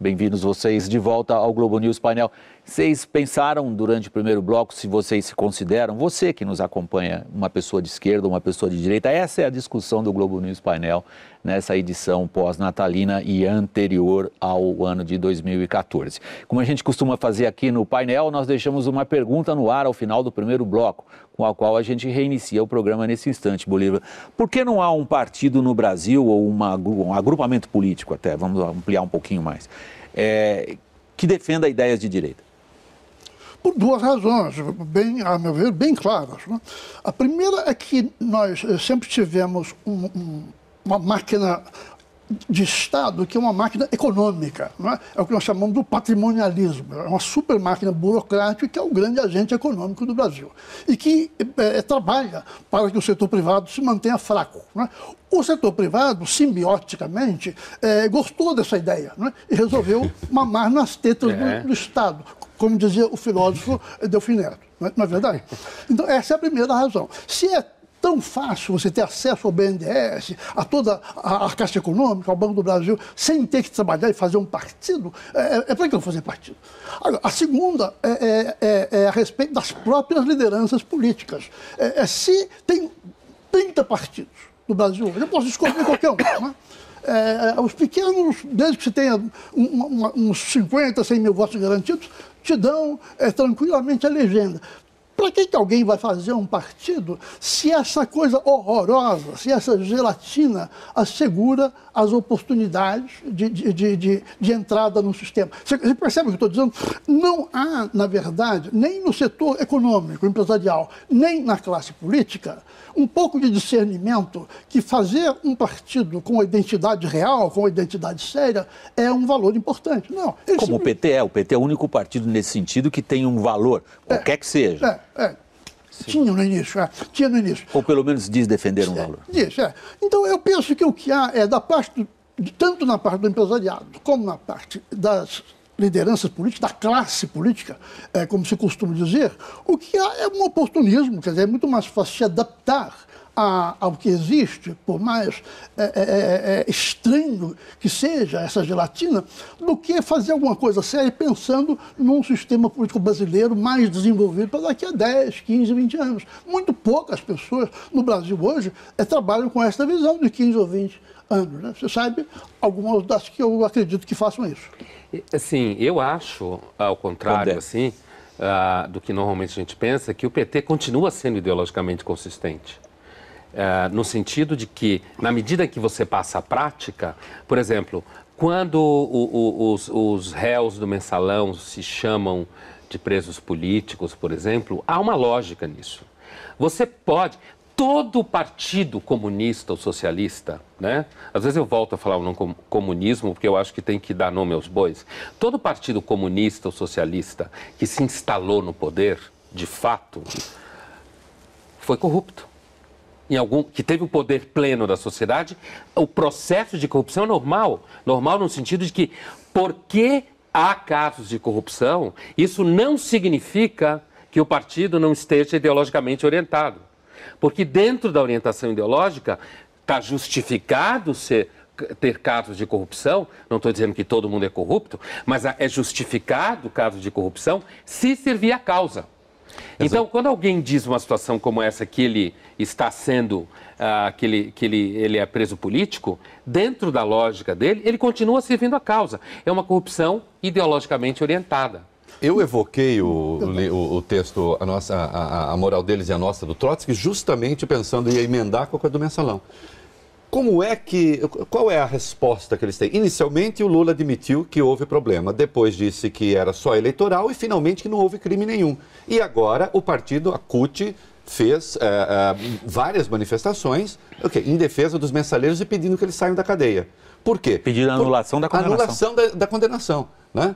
Bem-vindos vocês de volta ao Globo News Painel. Vocês pensaram durante o primeiro bloco se vocês se consideram, você que nos acompanha, uma pessoa de esquerda, uma pessoa de direita? Essa é a discussão do Globo News Painel nessa edição pós-natalina e anterior ao ano de 2014. Como a gente costuma fazer aqui no painel, nós deixamos uma pergunta no ar ao final do primeiro bloco com a qual a gente reinicia o programa nesse instante, Bolívar. Por que não há um partido no Brasil, ou uma, um agrupamento político até, vamos ampliar um pouquinho mais, é, que defenda ideias de direita? Por duas razões, bem, a meu ver, bem claras. Né? A primeira é que nós eh, sempre tivemos um, um, uma máquina de Estado que é uma máquina econômica. É? é? o que nós chamamos do patrimonialismo. É uma super máquina burocrática que é o grande agente econômico do Brasil. E que é, é trabalha para que o setor privado se mantenha fraco. É? O setor privado, simbioticamente, é, gostou dessa ideia é? e resolveu mamar nas tetas do, do Estado, como dizia o filósofo Delfim Neto. Não é verdade? Então, essa é a primeira razão. Se é tão fácil você ter acesso ao BNDES, a toda a, a Caixa Econômica, ao Banco do Brasil, sem ter que trabalhar e fazer um partido, é, é, é para que eu fazer partido? Agora, a segunda é, é, é, é, a respeito das próprias lideranças políticas. É, é se tem 30 partidos no Brasil, eu posso escolher qualquer um, né? os pequenos, desde que você tenha um, um, uns 50, 100 mil votos garantidos, te dão é, tranquilamente a legenda. Para que, que alguém vai fazer um partido se essa coisa horrorosa, se essa gelatina assegura as oportunidades de, de, de, de, de entrada no sistema? Você, percebe o que eu estou dizendo? Não há, na verdade, nem no setor econômico, empresarial, nem na classe política, um pouco de discernimento que fazer um partido com identidade real, com identidade séria, é um valor importante. Não. Como simplesmente... o PT é, o PT é o único partido nesse sentido que tem um valor, é. qualquer é, que seja. É. É, tinha no início, é, tinha no início. Ou pelo menos diz defender um é, valor. Diz, é. Então eu penso que o que há é da parte, do, tanto na parte do empresariado como na parte das lideranças políticas, da classe política, é, como se costuma dizer, o que há é um oportunismo, quer dizer, é muito mais fácil se adaptar a, ao que existe, por mais é, é, é, é, estranho que seja essa gelatina, do que fazer alguma coisa séria pensando num sistema político brasileiro mais desenvolvido para daqui a 10, 15, 20 anos. Muito poucas pessoas no Brasil hoje é, trabalham com essa visão de 15 ou 20 anos. Né? Você sabe algumas das que eu acredito que façam isso. Assim, eu acho, ao contrário, assim, uh, do que normalmente a gente pensa, que o PT continua sendo ideologicamente consistente é, no sentido de que, na medida que você passa a prática, por exemplo, quando o, o, os, os réus do mensalão se chamam de presos políticos, por exemplo, há uma lógica nisso. Você pode, todo partido comunista ou socialista, né? Às vezes eu volto a falar o nome comunismo, porque eu acho que tem que dar nome aos bois. Todo partido comunista ou socialista que se instalou no poder, de fato, foi corrupto algum, que teve o poder pleno da sociedade, o processo de corrupção é normal. Normal no sentido de que, porque há casos de corrupção, isso não significa que o partido não esteja ideologicamente orientado. Porque dentro da orientação ideológica, está justificado ser ter casos de corrupção, não estou dizendo que todo mundo é corrupto, mas é justificado o caso de corrupção se servir à causa. Então, quando alguém diz uma situação como essa que ele está sendo, uh, que, ele, que ele, ele é preso político, dentro da lógica dele, ele continua servindo a causa. É uma corrupção ideologicamente orientada. Eu evoquei o, o, o, texto, a, nossa, a, a moral deles e a nossa do Trotsky, justamente pensando em emendar com a coisa do mensalão. Como é que. Qual é a resposta que eles têm? Inicialmente, o Lula admitiu que houve problema, depois disse que era só eleitoral e finalmente que não houve crime nenhum. E agora o partido, a CUT, fez eh, eh, várias manifestações okay, em defesa dos mensaleiros e pedindo que eles saiam da cadeia. Por quê? Pedindo a anulação Por... da condenação. Anulação da, da condenação. Né?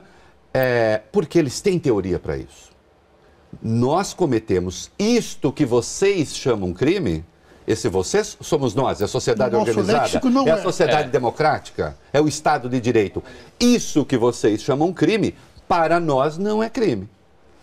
É, porque eles têm teoria para isso. Nós cometemos isto que vocês chamam crime esse vocês somos nós, é a sociedade organizada, é a é. sociedade é. democrática, é o Estado de Direito. Isso que vocês chamam crime, para nós não é crime.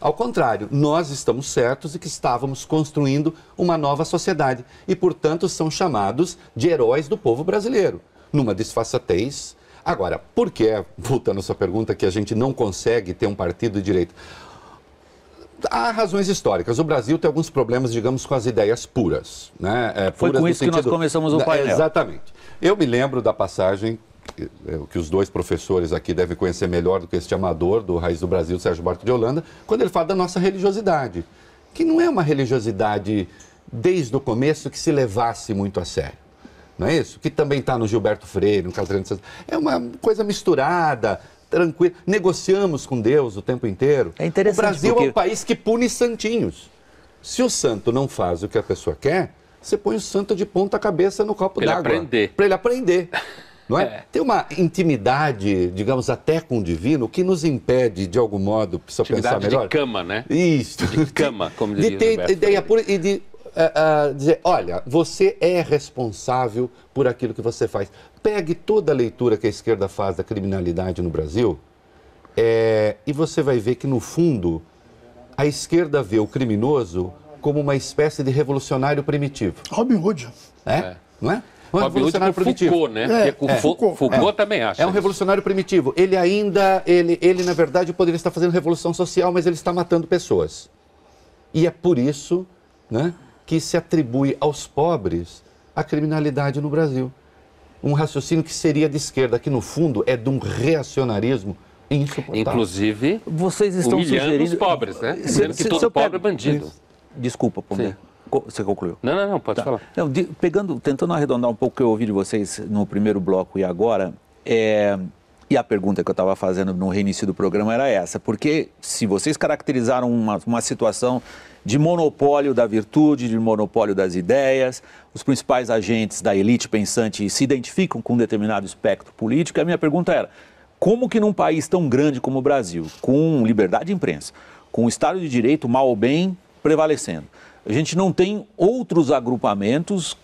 Ao contrário, nós estamos certos de que estávamos construindo uma nova sociedade e, portanto, são chamados de heróis do povo brasileiro, numa disfarçatez. Agora, por que, voltando à sua pergunta, que a gente não consegue ter um partido de direito? há razões históricas. O Brasil tem alguns problemas, digamos, com as ideias puras. Né? É, Foi com isso sentido... que nós começamos o painel. Exatamente. Eu me lembro da passagem é, que os dois professores aqui devem conhecer melhor do que este amador do Raiz do Brasil, Sérgio Barco de Holanda, quando ele fala da nossa religiosidade, que não é uma religiosidade desde o começo que se levasse muito a sério. Não é isso? Que também está no Gilberto Freire, no Caso É uma coisa misturada, tranquilo. Negociamos com Deus o tempo inteiro. É interessante. O Brasil é porque... é um país que pune santinhos. Se o santo não faz o que a pessoa quer, você põe o santo de ponta cabeça no copo d'água. Para ele aprender. Para ele aprender. Não é? é? Tem uma intimidade, digamos, até com o divino, que nos impede, de algum modo, precisa intimidade pensar melhor. de cama, né? Isso. De cama, como dizia De ter Roberto ideia pura e de uh, uh, dizer, olha, você é responsável por aquilo que você faz. Pegue toda a leitura que a esquerda faz da criminalidade no Brasil é, e você vai ver que, no fundo, a esquerda vê o criminoso como uma espécie de revolucionário primitivo. Robin Hood. É? é. Não é? Um Robin revolucionário Hood primitivo. Foucault, né? É. é. Foucault, Foucault é. também acha. É um isso. revolucionário primitivo. Ele ainda, ele, ele na verdade poderia estar fazendo revolução social, mas ele está matando pessoas. E é por isso, né, que se atribui aos pobres a criminalidade no Brasil um raciocínio que seria de esquerda, que no fundo é de um reacionarismo insuportável. Inclusive, vocês estão humilhando sugerindo... os pobres, né? Dizendo que todo pobre é bandido. Desculpa, Pombinha. Você concluiu? Não, não, não, pode tá. falar. Não, de, pegando, tentando arredondar um pouco o que eu ouvi de vocês no primeiro bloco e agora, é, e a pergunta que eu estava fazendo no reinício do programa era essa, porque se vocês caracterizaram uma, uma situação de monopólio da virtude, de monopólio das ideias, os principais agentes da elite pensante se identificam com um determinado espectro político, a minha pergunta era, como que num país tão grande como o Brasil, com liberdade de imprensa, com o Estado de Direito mal ou bem prevalecendo, a gente não tem outros agrupamentos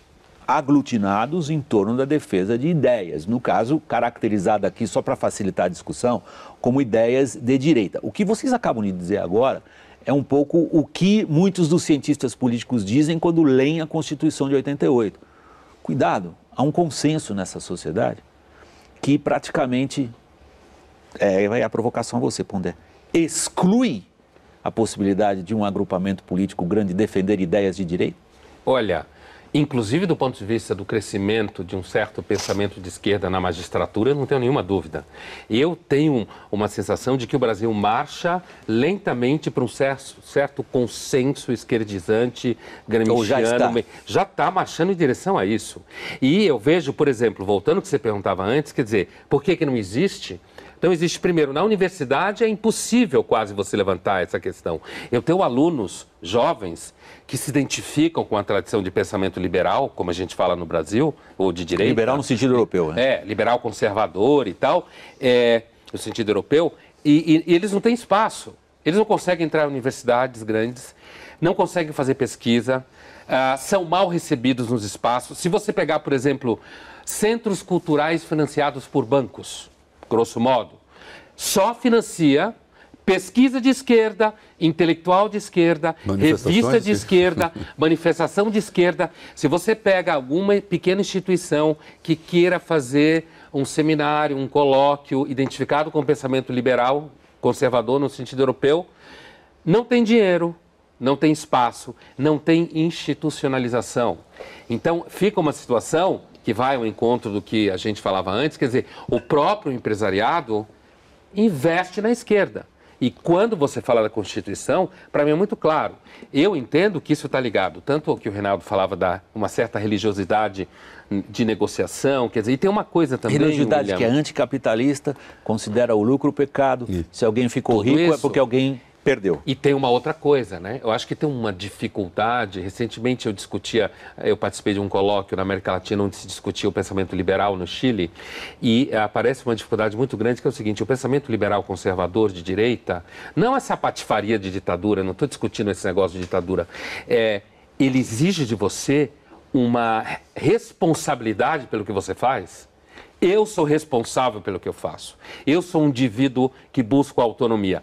aglutinados em torno da defesa de ideias, no caso, caracterizada aqui, só para facilitar a discussão, como ideias de direita. O que vocês acabam de dizer agora é um pouco o que muitos dos cientistas políticos dizem quando leem a Constituição de 88. Cuidado, há um consenso nessa sociedade que praticamente é, vai a provocação a você, Pondé. Exclui a possibilidade de um agrupamento político grande defender ideias de direita? Olha, inclusive do ponto de vista do crescimento de um certo pensamento de esquerda na magistratura, não tenho nenhuma dúvida. Eu tenho uma sensação de que o Brasil marcha lentamente para um certo, certo consenso esquerdizante, gramsciano. já está. Já está marchando em direção a isso. E eu vejo, por exemplo, voltando ao que você perguntava antes, quer dizer, por que, que não existe então, existe, primeiro, na universidade é impossível quase você levantar essa questão. Eu tenho alunos jovens que se identificam com a tradição de pensamento liberal, como a gente fala no Brasil, ou de direita. Liberal no sentido europeu, né? É, liberal conservador e tal, é, no sentido europeu, e, e, e eles não têm espaço. Eles não conseguem entrar em universidades grandes, não conseguem fazer pesquisa, uh, são mal recebidos nos espaços. Se você pegar, por exemplo, centros culturais financiados por bancos, grosso modo, só financia pesquisa de esquerda, intelectual de esquerda, revista de esquerda, manifestação de esquerda. Se você pega alguma pequena instituição que queira fazer um seminário, um colóquio identificado com o pensamento liberal, conservador no sentido europeu, não tem dinheiro, não tem espaço, não tem institucionalização. Então fica uma situação que vai ao encontro do que a gente falava antes, quer dizer, o próprio empresariado investe na esquerda. E quando você fala da Constituição, para mim é muito claro. Eu entendo que isso está ligado, tanto ao que o Reinaldo falava da uma certa religiosidade de negociação, quer dizer, e tem uma coisa também. Religiosidade William, que é anticapitalista, considera o lucro o pecado. E... Se alguém ficou rico é isso, é porque alguém Perdeu. E tem uma outra coisa, né? Eu acho que tem uma dificuldade. Recentemente eu discutia, eu participei de um colóquio na América Latina onde se discutia o pensamento liberal no Chile e eh, aparece uma dificuldade muito grande que é o seguinte: o pensamento liberal conservador de direita, não essa patifaria de ditadura, não estou discutindo esse negócio de ditadura, é, ele exige de você uma responsabilidade pelo que você faz. Eu sou responsável pelo que eu faço. Eu sou um indivíduo que busca autonomia.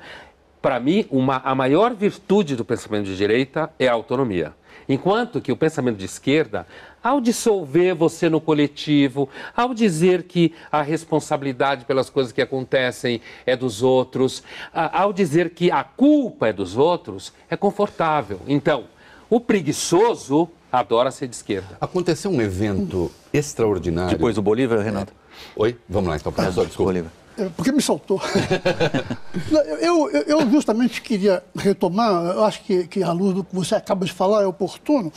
Para mim, uma, a maior virtude do pensamento de direita é a autonomia. Enquanto que o pensamento de esquerda, ao dissolver você no coletivo, ao dizer que a responsabilidade pelas coisas que acontecem é dos outros, ao dizer que a culpa é dos outros, é confortável. Então, o preguiçoso adora ser de esquerda. Aconteceu um evento extraordinário. Depois do Bolívar, Renato? É. Oi? Vamos lá então, professor, desculpa. Bolívar. É, porque me saltou. eu, eu, eu, justamente queria retomar, eu acho que, que à luz do que você acaba de falar é oportuno,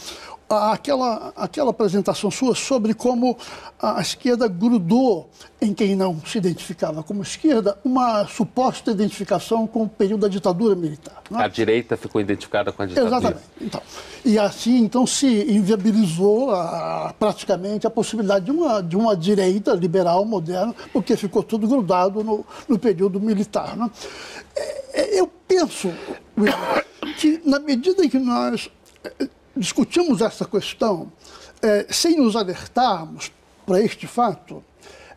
aquela, aquela apresentação sua sobre como a esquerda grudou em quem não se identificava como esquerda uma suposta identificação com o período da ditadura militar. É? A direita ficou identificada com a ditadura. Exatamente. Então, e assim, então, se inviabilizou a, praticamente a possibilidade de uma, de uma direita liberal moderna, porque ficou tudo grudado no, no período militar. É? É, é? Eu penso, William, que na medida que nós discutimos essa questão é, sem nos alertarmos para este fato,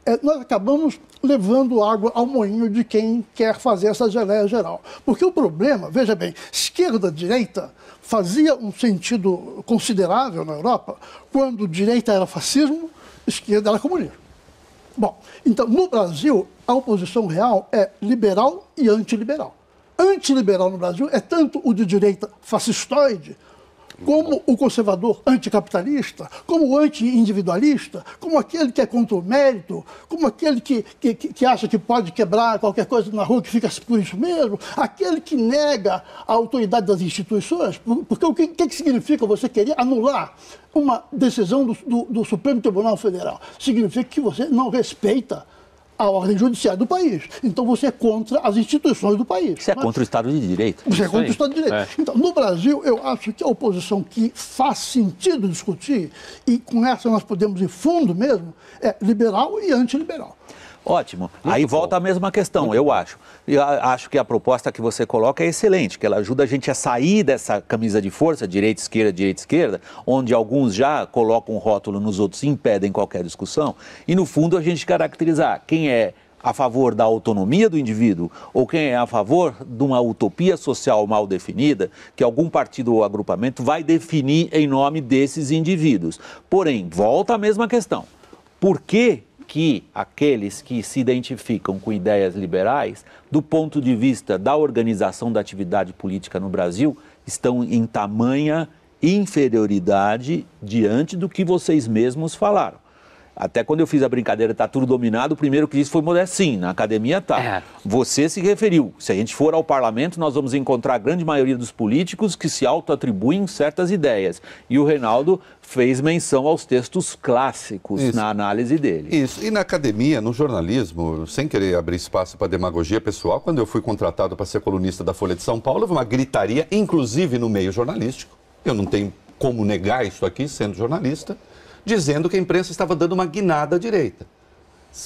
é, nós acabamos levando água ao moinho de quem quer fazer essa geleia geral. Porque o problema, veja bem, esquerda-direita fazia um sentido considerável na Europa quando direita era fascismo, esquerda era comunismo. Bom, então no Brasil, a oposição real é liberal e antiliberal. Antiliberal no Brasil é tanto o de direita fascistoide como o conservador anticapitalista, como o anti-individualista, como aquele que é contra o mérito, como aquele que, que, que acha que pode quebrar qualquer coisa na rua, que fica por isso mesmo, aquele que nega a autoridade das instituições, porque o que, que significa você querer anular uma decisão do, do, do Supremo Tribunal Federal? Significa que você não respeita a ordem judiciária do país. Então você é contra as instituições do país. Você é Mas... contra o Estado de Direito. Você é contra o Estado de Direito. É. Então, no Brasil, eu acho que a oposição que faz sentido discutir, e com essa nós podemos ir fundo mesmo, é liberal e antiliberal. Ótimo. Muito Aí bom. volta a mesma questão, Muito eu bom. acho. Eu acho que a proposta que você coloca é excelente, que ela ajuda a gente a sair dessa camisa de força, direita, esquerda, direita, esquerda, onde alguns já colocam um rótulo nos outros e impedem qualquer discussão. E no fundo a gente caracterizar quem é a favor da autonomia do indivíduo ou quem é a favor de uma utopia social mal definida, que algum partido ou agrupamento vai definir em nome desses indivíduos. Porém, volta a mesma questão. Por que que aqueles que se identificam com ideias liberais, do ponto de vista da organização da atividade política no Brasil, estão em tamanha inferioridade diante do que vocês mesmos falaram. Até quando eu fiz a brincadeira, tá tudo dominado, o primeiro que disse foi sim, na academia tá. É. Você se referiu. Se a gente for ao parlamento, nós vamos encontrar a grande maioria dos políticos que se autoatribuem certas ideias. E o Reinaldo fez menção aos textos clássicos Isso. na análise dele. Isso. E na academia, no jornalismo, sem querer abrir espaço para demagogia pessoal, quando eu fui contratado para ser colunista da Folha de São Paulo, houve uma gritaria, inclusive no meio jornalístico. Eu não tenho como negar isso aqui, sendo jornalista dizendo que a imprensa estava dando uma guinada à direita.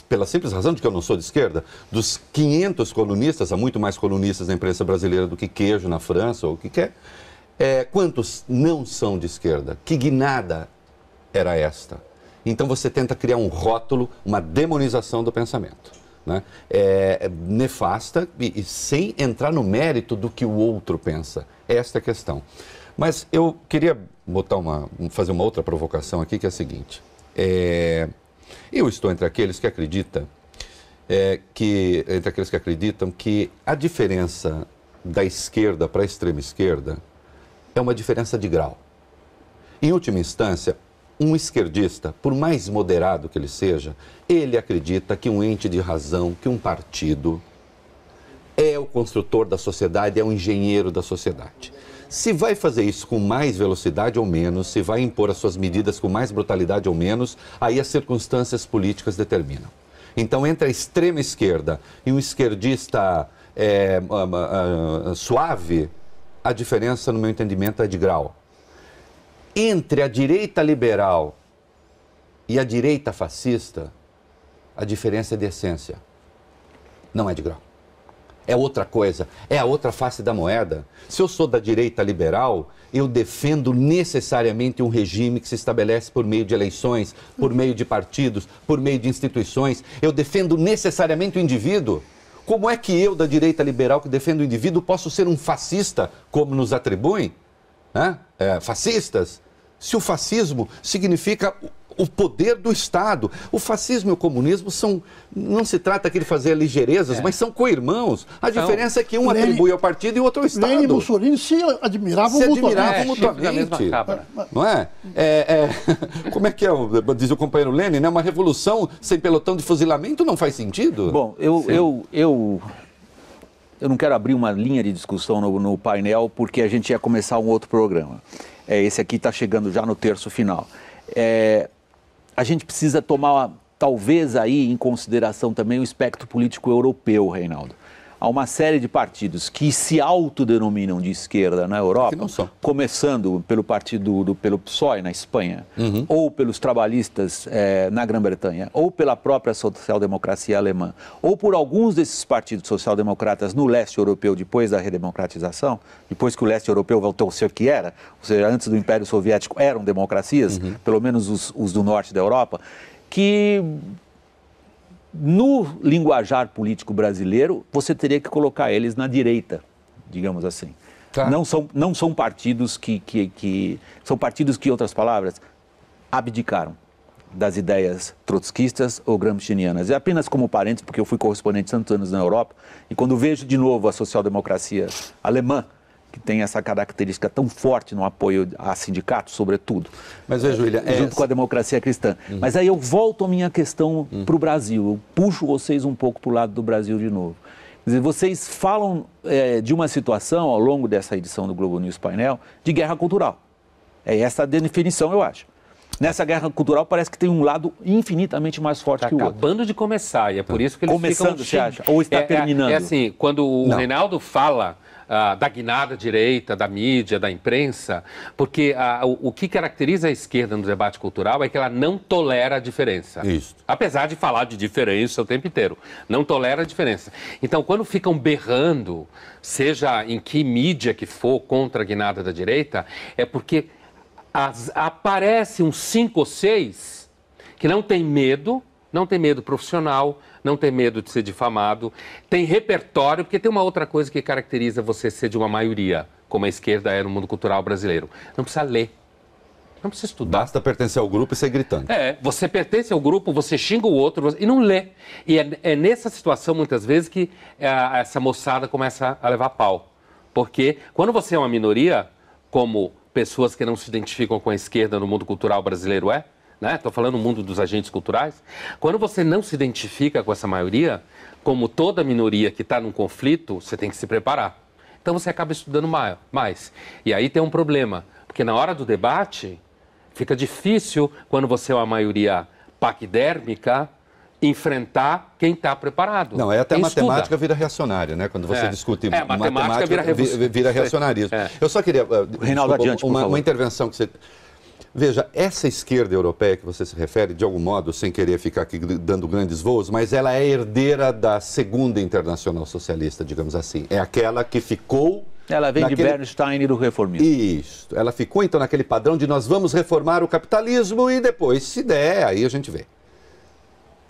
Pela simples razão de que eu não sou de esquerda, dos 500 colunistas, há muito mais colunistas na imprensa brasileira do que queijo na França ou o que quer, é, quantos não são de esquerda? Que guinada era esta? Então você tenta criar um rótulo, uma demonização do pensamento. Né? É, é nefasta e, e, sem entrar no mérito do que o outro pensa. Esta é a questão. Mas eu queria botar uma, fazer uma outra provocação aqui, que é a seguinte. É, eu estou entre aqueles que acreditam é, que, entre aqueles que acreditam que a diferença da esquerda para a extrema esquerda é uma diferença de grau. Em última instância, um esquerdista, por mais moderado que ele seja, ele acredita que um ente de razão, que um partido, é o construtor da sociedade, é o engenheiro da sociedade se vai fazer isso com mais velocidade ou menos, se vai impor as suas medidas com mais brutalidade ou menos, aí as circunstâncias políticas determinam. Então, entre a extrema esquerda e um esquerdista é, uh, uh, uh, suave, a diferença, no meu entendimento, é de grau. Entre a direita liberal e a direita fascista, a diferença é de essência. Não é de grau é outra coisa, é a outra face da moeda. Se eu sou da direita liberal, eu defendo necessariamente um regime que se estabelece por meio de eleições, por meio de partidos, por meio de instituições. Eu defendo necessariamente o indivíduo. Como é que eu, da direita liberal que defendo o indivíduo, posso ser um fascista, como nos atribuem? Né? É, fascistas? Se o fascismo significa o poder do Estado. O fascismo e o comunismo são. Não se trata aqui de fazer ligeirezas, é. mas são co-irmãos. A então, diferença é que um atribui ao partido e o outro ao Estado. Lenin e Mussolini se admiravam se admiravam é, mutuamente. não é? É, é? Como é que é, diz o companheiro Lênin né? uma revolução sem pelotão de fuzilamento não faz sentido? Bom, eu, eu, eu eu não quero abrir uma linha de discussão no, no, painel, porque a gente ia começar um outro programa. É, esse aqui está chegando já no terço final. É, a gente precisa tomar, talvez, aí em consideração também o espectro político europeu, Reinaldo a uma série de partidos que se autodenominam de esquerda na Europa, começando pelo partido do, pelo PSOE na Espanha, uhum. ou pelos trabalhistas é, na Grã-Bretanha, ou pela própria social-democracia alemã, ou por alguns desses partidos social-democratas no leste europeu depois da redemocratização, depois que o leste europeu voltou a ser o que era, ou seja, antes do Império Soviético eram democracias, uhum. pelo menos os, os do norte da Europa, que no linguajar político brasileiro, você teria que colocar eles na direita, digamos assim. Tá. Não, são, não são partidos que, que, que. São partidos que, em outras palavras, abdicaram das ideias trotskistas ou gramscianas. E é apenas como parênteses, porque eu fui correspondente tantos anos na Europa, e quando vejo de novo a social-democracia alemã que tem essa característica tão forte no apoio a sindicatos, sobretudo. Mas veja, William, é junto com a democracia cristã. Uhum. Mas aí eu volto à minha questão uhum. para o Brasil. Eu puxo vocês um pouco para o lado do Brasil de novo. Quer dizer, vocês falam é, de uma situação ao longo dessa edição do Globo News Painel de guerra cultural. É essa a definição, eu acho. Nessa guerra cultural parece que tem um lado infinitamente mais forte tá que o outro. acabando de começar e é por isso que eles Começando, ficam... Começando, você assim. acha? Ou está é, terminando? É, é, assim, quando o Não. Reinaldo fala ah, da guinada direita, da mídia, da imprensa, porque o, o, que caracteriza a esquerda no debate cultural é que ela não tolera a diferença. Isso. Apesar de falar de diferença o tempo inteiro, não tolera a diferença. Então, quando ficam berrando, seja em que mídia que for contra a guinada da direita, é porque as, aparece uns cinco ou seis que não tem medo, não tem medo profissional, não ter medo de ser difamado, tem repertório, porque tem uma outra coisa que caracteriza você ser de uma maioria, como a esquerda é no mundo cultural brasileiro. Não precisa ler. Não precisa estudar. Basta pertencer ao grupo e ser gritando. É, você pertence ao grupo, você xinga o outro você... e não lê. E é, é, nessa situação, muitas vezes, que é, essa moçada começa a levar pau. Porque quando você é uma minoria, como pessoas que não se identificam com a esquerda no mundo cultural brasileiro é, Estou né? falando o mundo dos agentes culturais. Quando você não se identifica com essa maioria, como toda minoria que está num conflito, você tem que se preparar. Então você acaba estudando mais. E aí tem um problema, porque na hora do debate fica difícil, quando você é uma maioria paquidérmica, enfrentar quem está preparado. Não, é até matemática estuda. vira reacionária, né? Quando você é. discute é, matemática, matemática vira, revo... vira reacionarismo. É. Eu só queria, uh, Reinaldo, desculpa, adiante, uma, uma intervenção que você Veja, essa esquerda europeia que você se refere, de algum modo, sem querer ficar aqui dando grandes voos, mas ela é herdeira da segunda internacional socialista, digamos assim. É aquela que ficou. Ela vem naquele... de Bernstein e do reformismo. Isso. Ela ficou, então, naquele padrão de nós vamos reformar o capitalismo e depois, se der, aí a gente vê.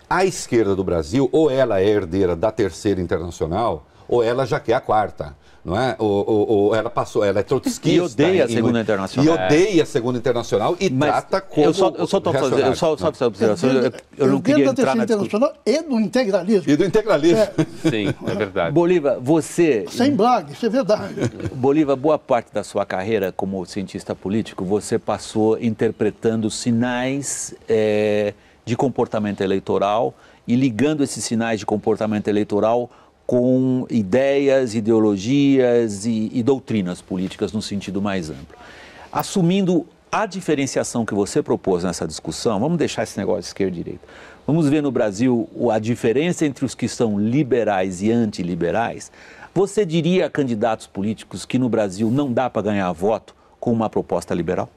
A esquerda do Brasil, ou ela é herdeira da terceira internacional, ou ela já quer é a quarta não é? o o ela passou, ela é trotskista. E odeia a Segunda Internacional. E é. odeia a Segunda Internacional e Mas trata como eu só, eu só fazendo, eu só, só essa observação, eu, eu, eu não queria entrar na Internacional e do integralismo. E do integralismo. É. Sim, é verdade. Bolívar, você... Sem blague, isso é verdade. Bolívar, boa parte da sua carreira como cientista político, você passou interpretando sinais é, de comportamento eleitoral e ligando esses sinais de comportamento eleitoral com ideias, ideologias e, e doutrinas políticas no sentido mais amplo. Assumindo a diferenciação que você propôs nessa discussão, vamos deixar esse negócio esquerdo esquerda e direita. Vamos ver no Brasil a diferença entre os que são liberais e antiliberais. Você diria a candidatos políticos que no Brasil não dá para ganhar voto com uma proposta liberal?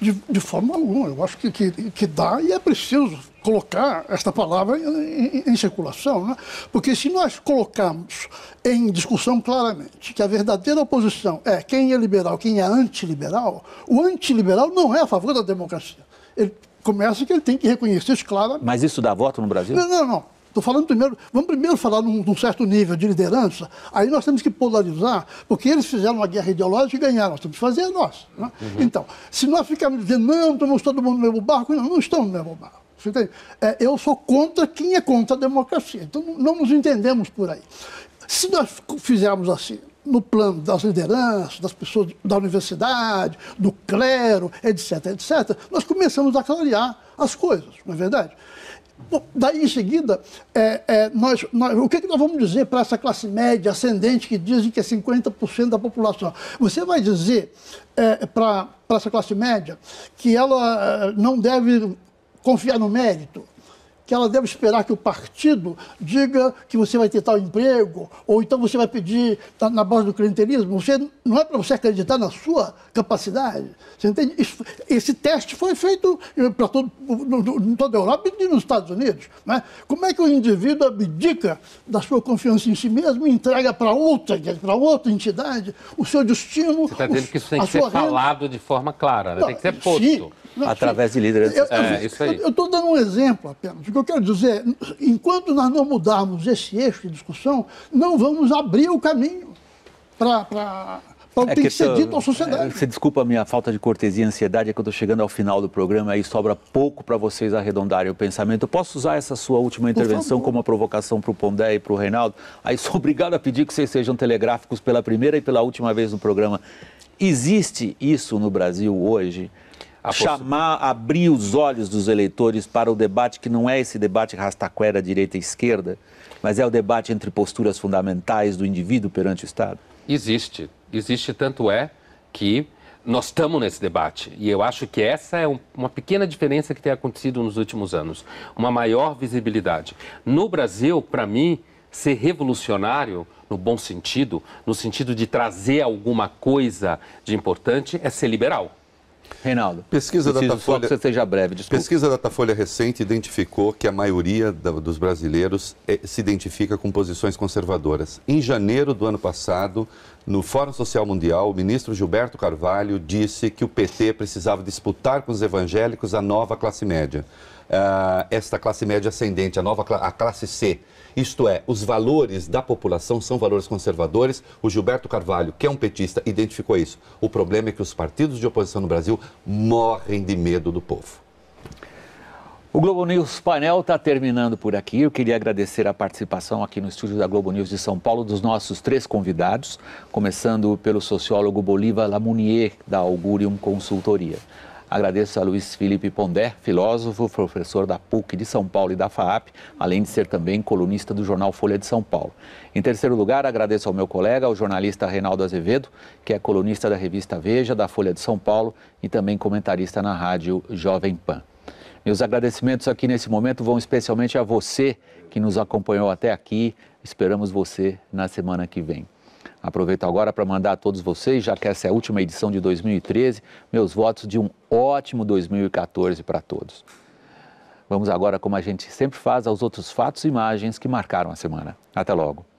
De, de forma alguma. Eu acho que, que, que dá e é preciso colocar esta palavra em, em, em circulação, né? porque se nós colocarmos em discussão claramente que a verdadeira oposição é quem é liberal, quem é antiliberal, o antiliberal não é a favor da democracia. Ele começa que ele tem que reconhecer isso claramente. Mas isso dá voto no Brasil? Não, não, não. Estou falando primeiro, vamos primeiro falar num, num, certo nível de liderança, aí nós temos que polarizar, porque eles fizeram uma guerra ideológica e ganharam, nós temos que fazer nós. Né? Uhum. Então, se nós ficarmos dizendo, não, estamos todo mundo no mesmo barco, não, não estamos no mesmo barco. É, eu sou contra quem é contra a democracia. Então, não nos entendemos por aí. Se nós fizermos assim, no plano das lideranças, das pessoas da universidade, do clero, etc., etc., nós começamos a clarear as coisas, não é verdade? Bom, daí em seguida, é, é, nós, nós, o que é nós vamos dizer para essa classe média ascendente que dizem que é 50% da população? Você vai dizer é, para essa classe média que ela é, não deve confiar no mérito, que ela deve esperar que o partido diga que você vai ter tal emprego, ou então você vai pedir tá, na base do clientelismo. Você, não é para você acreditar na sua capacidade. Você entende? Isso, esse teste foi feito eh, para todo, em toda a Europa e nos Estados Unidos. Né? Como é que o indivíduo abdica da sua confiança em si mesmo e entrega para outra, para outra entidade, o seu destino? Você está dizendo que isso tem que ser renda. falado de forma clara, né? tem que ser posto. Sim, através de líderes. É, isso aí. Eu estou dando um exemplo apenas. O que eu quero dizer, é, enquanto nós não mudarmos esse eixo de discussão, não vamos abrir o caminho para o é que é tem que, que ser dito à sociedade. Você é, desculpa a minha falta de cortesia e ansiedade, é que eu estou chegando ao final do programa e sobra pouco para vocês arredondarem o pensamento. Eu posso usar essa sua última intervenção como uma provocação para o Pondé e para o Reinaldo? Aí sou obrigado a pedir que vocês sejam telegráficos pela primeira e pela última vez no programa. Existe isso no Brasil hoje? a chamar, abrir os olhos dos eleitores para o debate que não é esse debate rastaquera direita e esquerda, mas é o debate entre posturas fundamentais do indivíduo perante o Estado? Existe. Existe, tanto é que nós estamos nesse debate. E eu acho que essa é um, uma pequena diferença que tem acontecido nos últimos anos. Uma maior visibilidade. No Brasil, para mim, ser revolucionário, no bom sentido, no sentido de trazer alguma coisa de importante, é ser liberal. Reinaldo, pesquisa da Folha, que você seja breve, desculpa. Pesquisa Datafolha recente identificou que a maioria da, dos brasileiros é, se identifica com posições conservadoras. Em janeiro do ano passado, no Fórum Social Mundial, o ministro Gilberto Carvalho disse que o PT precisava disputar com os evangélicos a nova classe média. Uh, esta classe média ascendente, a nova a classe C. Isto é, os valores da população são valores conservadores. O Gilberto Carvalho, que é um petista, identificou isso. O problema é que os partidos de oposição no Brasil morrem de medo do povo. O Globo News Painel está terminando por aqui. Eu queria agradecer a participação aqui no estúdio da Globo News de São Paulo dos nossos três convidados, começando pelo sociólogo Bolívar Lamounier, da Augurium Consultoria. Agradeço a Luiz Felipe Pondé, filósofo, professor da PUC de São Paulo e da FAAP, além de ser também colunista do jornal Folha de São Paulo. Em terceiro lugar, agradeço ao meu colega, o jornalista Reinaldo Azevedo, que é colunista da revista Veja, da Folha de São Paulo e também comentarista na rádio Jovem Pan. Meus agradecimentos aqui nesse momento vão especialmente a você que nos acompanhou até aqui. Esperamos você na semana que vem. Aproveito agora para mandar a todos vocês, já que essa é a última edição de 2013, meus votos de um ótimo 2014 para todos. Vamos agora, como a gente sempre faz, aos outros fatos e imagens que marcaram a semana. Até logo.